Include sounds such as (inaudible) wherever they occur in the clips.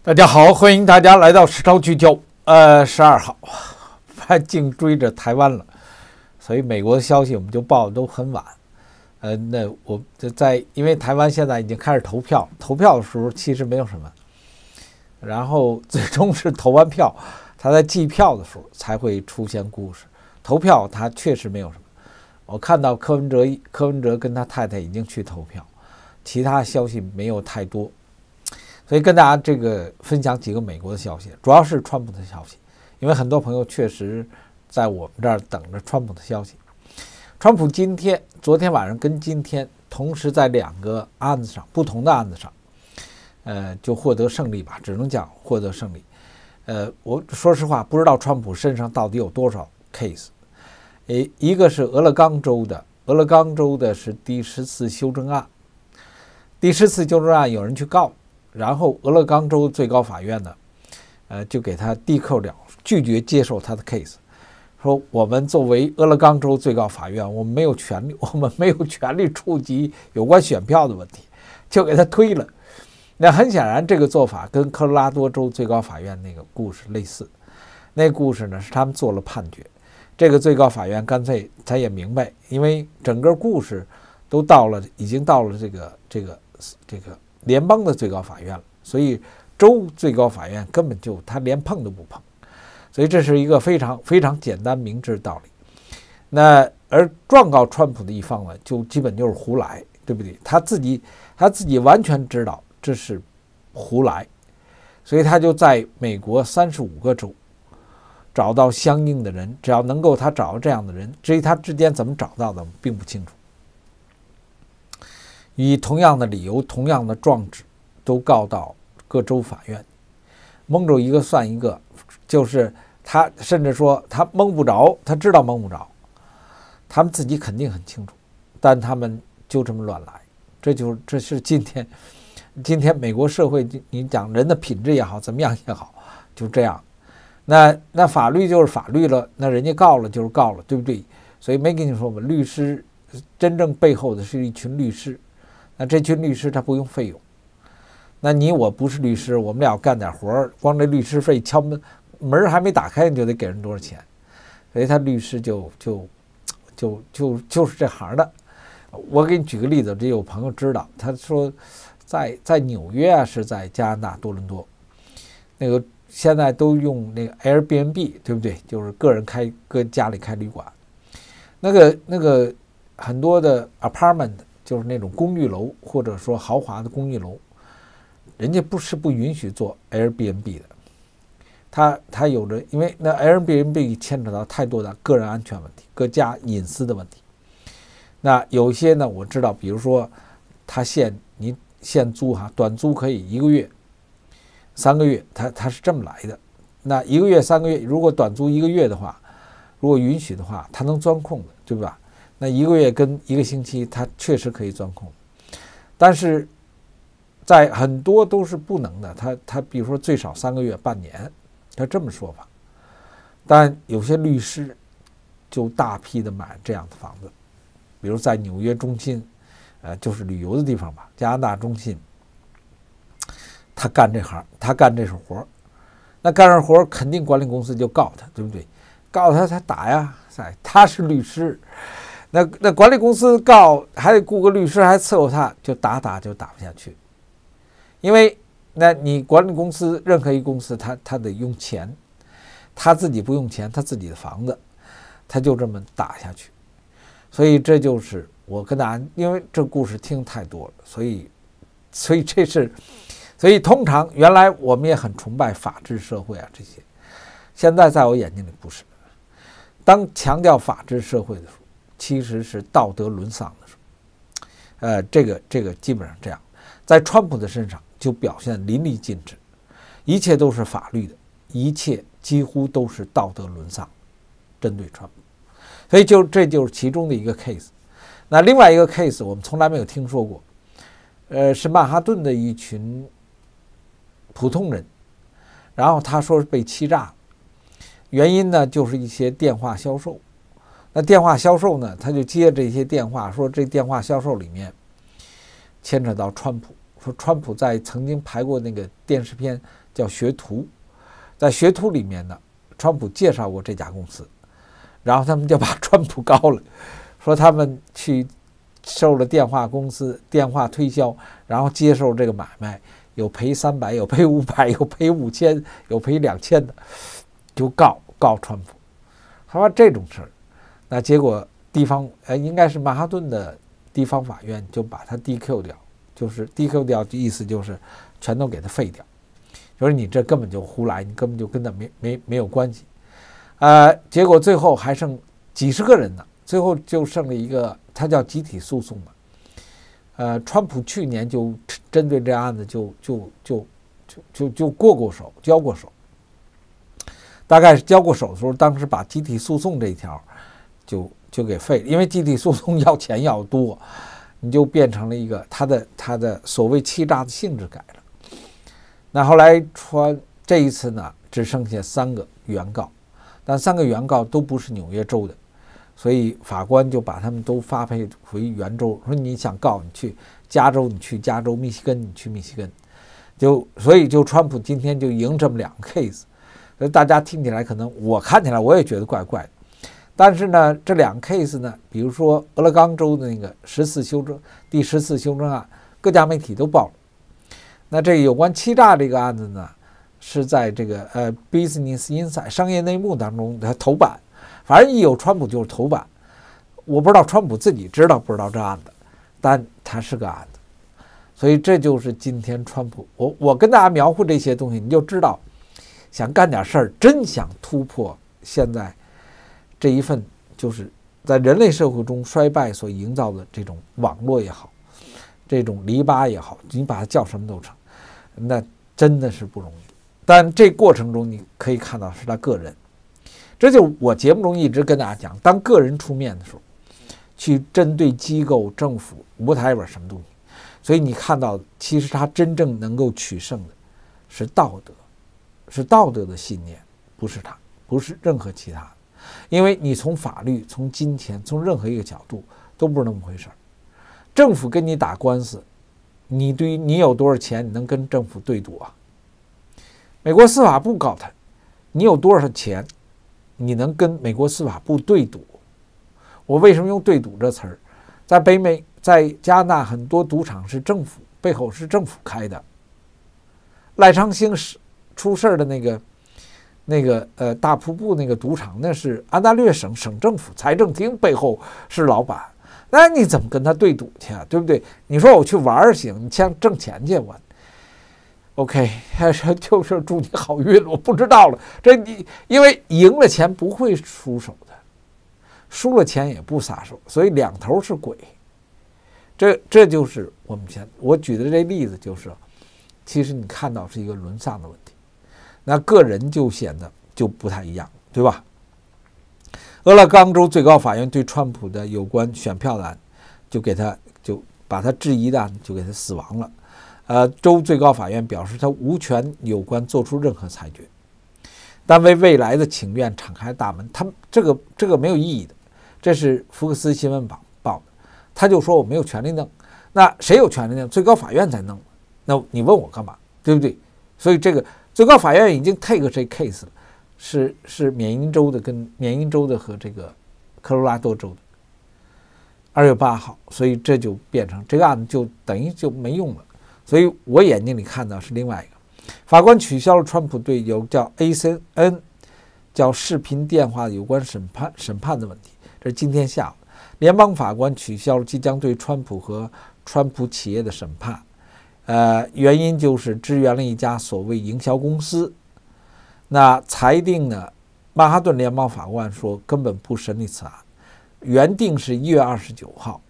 大家好，欢迎大家来到《时差聚焦》。呃，十二号，他 (laughs) 紧追着台湾了，所以美国的消息我们就报的都很晚。呃，那我就在，因为台湾现在已经开始投票，投票的时候其实没有什么。然后 (laughs) 最终是投完票，他在计票的时候才会出现故事。投票他确实没有什么。我看到柯文哲，柯文哲跟他太太已经去投票，其他消息没有太多。所以跟大家这个分享几个美国的消息，主要是川普的消息，因为很多朋友确实在我们这儿等着川普的消息。川普今天、昨天晚上跟今天同时在两个案子上，不同的案子上，呃，就获得胜利吧，只能讲获得胜利。呃，我说实话，不知道川普身上到底有多少 case。诶，一个是俄勒冈州的，俄勒冈州的是第十次修正案，第十次修正案有人去告。然后俄勒冈州最高法院呢，呃，就给他递扣了，拒绝接受他的 case，说我们作为俄勒冈州最高法院，我们没有权利，(laughs) 我们没有权利触及有关选票的问题，就给他推了。那很显然，这个做法跟科罗拉多州最高法院那个故事类似。那故事呢，是他们做了判决。这个最高法院干脆他也明白，因为整个故事都到了，已经到了这个这个这个。联邦的最高法院了，所以州最高法院根本就他连碰都不碰，所以这是一个非常非常简单明智道理。那而状告川普的一方呢，就基本就是胡来，对不对？他自己他自己完全知道这是胡来，所以他就在美国三十五个州找到相应的人，只要能够他找到这样的人，至于他之间怎么找到的，并不清楚。以同样的理由，同样的状纸，都告到各州法院，蒙着一个算一个，就是他甚至说他蒙不着，他知道蒙不着，他们自己肯定很清楚，但他们就这么乱来，这就这是今天，今天美国社会，你讲人的品质也好，怎么样也好，就这样，那那法律就是法律了，那人家告了就是告了，对不对？所以没跟你说吗？律师真正背后的是一群律师。那这群律师他不用费用，那你我不是律师，我们俩干点活儿，光这律师费敲门门还没打开你就得给人多少钱，所以他律师就就就就就是这行的。我给你举个例子，这有朋友知道，他说在在纽约啊，是在加拿大多伦多，那个现在都用那个 Airbnb，对不对？就是个人开跟家里开旅馆，那个那个很多的 apartment。就是那种公寓楼，或者说豪华的公寓楼，人家不是不允许做 Airbnb 的，他他有着，因为那 Airbnb 牵扯到太多的个人安全问题、各家隐私的问题。那有些呢，我知道，比如说，他限你限租哈，短租可以一个月、三个月，他他是这么来的。那一个月、三个月，如果短租一个月的话，如果允许的话，他能钻空子，对吧？那一个月跟一个星期，他确实可以钻空，但是在很多都是不能的。他他，比如说最少三个月、半年，他这么说吧。但有些律师就大批的买这样的房子，比如在纽约中心，呃，就是旅游的地方吧，加拿大中心。他干这行，他干这手活那干上活肯定管理公司就告他，对不对？告他，他打呀，在他是律师。那那管理公司告还得雇个律师，还伺候他，就打打就打不下去，因为那你管理公司任何一公司，他他得用钱，他自己不用钱，他自己的房子，他就这么打下去。所以这就是我跟大家，因为这故事听太多了，所以所以这是所以通常原来我们也很崇拜法治社会啊，这些现在在我眼睛里不是。当强调法治社会的时候。其实是道德沦丧的时候，呃，这个这个基本上这样，在川普的身上就表现淋漓尽致，一切都是法律的，一切几乎都是道德沦丧。针对川普，所以就这就是其中的一个 case。那另外一个 case 我们从来没有听说过，呃，是曼哈顿的一群普通人，然后他说是被欺诈原因呢就是一些电话销售。那电话销售呢？他就接这些电话，说这电话销售里面牵扯到川普，说川普在曾经拍过那个电视片叫《学徒》，在《学徒》里面呢，川普介绍过这家公司，然后他们就把 (laughs) 川普告了，说他们去受了电话公司电话推销，然后接受这个买卖，有赔三百，有赔五百，有赔五千，有赔两千的，就告告川普，他说这种事儿。那结果，地方呃应该是曼哈顿的地方法院就把他 DQ 掉，就是 DQ 掉的意思就是全都给他废掉，就是你这根本就胡来，你根本就跟他没没没有关系，呃，结果最后还剩几十个人呢，最后就剩了一个，他叫集体诉讼嘛，呃，川普去年就针对这案子就就就就就就过过手，交过手，大概是交过手的时候，当时把集体诉讼这一条。就就给废了，因为集体诉讼要钱要多，你就变成了一个他的他的所谓欺诈的性质改了。那后来川这一次呢，只剩下三个原告，但三个原告都不是纽约州的，所以法官就把他们都发配回原州，说你想告你去加州，你去加州，密西根你去密西根，就所以就川普今天就赢这么两个 case，所以大家听起来可能我看起来我也觉得怪怪的。但是呢，这两个 case 呢，比如说俄勒冈州的那个十四修正第十四修正案，各家媒体都报了。那这有关欺诈这个案子呢，是在这个呃《Business i n s i d e 商业内幕当中的头版，反正一有川普就是头版。我不知道川普自己知道不知道这案子，但他是个案子。所以这就是今天川普，我我跟大家描绘这些东西，你就知道，想干点事儿，真想突破现在。这一份就是在人类社会中衰败所营造的这种网络也好，这种篱笆也好，你把它叫什么都成，那真的是不容易。但这过程中你可以看到是他个人，这就我节目中一直跟大家讲，当个人出面的时候，去针对机构、政府、舞台边什么东西，所以你看到其实他真正能够取胜的，是道德，是道德的信念，不是他，不是任何其他的。因为你从法律、从金钱、从任何一个角度都不是那么回事儿。政府跟你打官司，你对于你有多少钱，你能跟政府对赌啊？美国司法部告他，你有多少钱，你能跟美国司法部对赌？我为什么用“对赌”这词儿？在北美，在加拿大，很多赌场是政府背后是政府开的。赖昌星是出事儿的那个。那个呃大瀑布那个赌场，那是安大略省省政府财政厅背后是老板，那你怎么跟他对赌去啊？对不对？你说我去玩行，你先挣钱去，我 OK，他 (laughs) 说就是祝你好运我不知道了，这你因为赢了钱不会出手的，输了钱也不撒手，所以两头是鬼。这这就是我们现我举的这例子，就是其实你看到是一个沦丧的问题。那个人就显得就不太一样，对吧？俄勒冈州最高法院对川普的有关选票案，就给他就把他质疑的就给他死亡了。呃，州最高法院表示他无权有关做出任何裁决，但为未来的请愿敞开大门。他这个这个没有意义的，这是福克斯新闻报报的。他就说我没有权利弄，那谁有权利弄？最高法院在弄，那你问我干嘛，对不对？所以这个。最高法院已经 take 这 case 了，是是缅因州的跟缅因州的和这个科罗拉多州的二月八号，所以这就变成这个案子就等于就没用了。所以我眼睛里看到是另外一个法官取消了川普对有叫 ACN 叫视频电话有关审判审判的问题。这是今天下午，联邦法官取消了即将对川普和川普企业的审判。呃，原因就是支援了一家所谓营销公司。那裁定呢？曼哈顿联邦法官说根本不审理此案。原定是一月二十九号，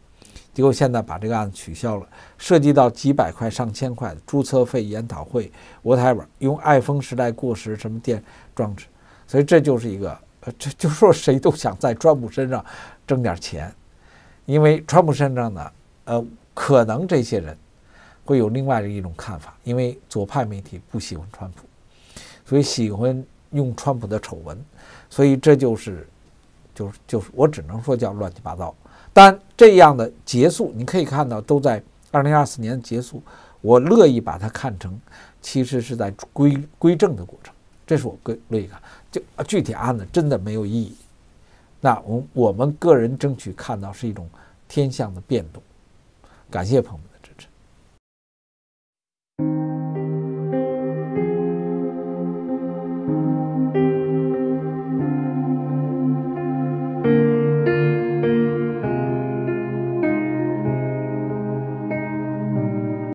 结果现在把这个案子取消了。涉及到几百块、上千块的注册费、研讨会，whatever，用爱疯时代过时什么电装置。所以这就是一个，呃，这就说谁都想在川普身上挣点钱，因为川普身上呢，呃，可能这些人。会有另外的一种看法，因为左派媒体不喜欢川普，所以喜欢用川普的丑闻，所以这就是，就是就是，我只能说叫乱七八糟。但这样的结束，你可以看到都在二零二四年结束，我乐意把它看成其实是在归归正的过程，这是我乐意看。就具体案子真的没有意义，那我我们个人争取看到是一种天象的变动。感谢朋友们。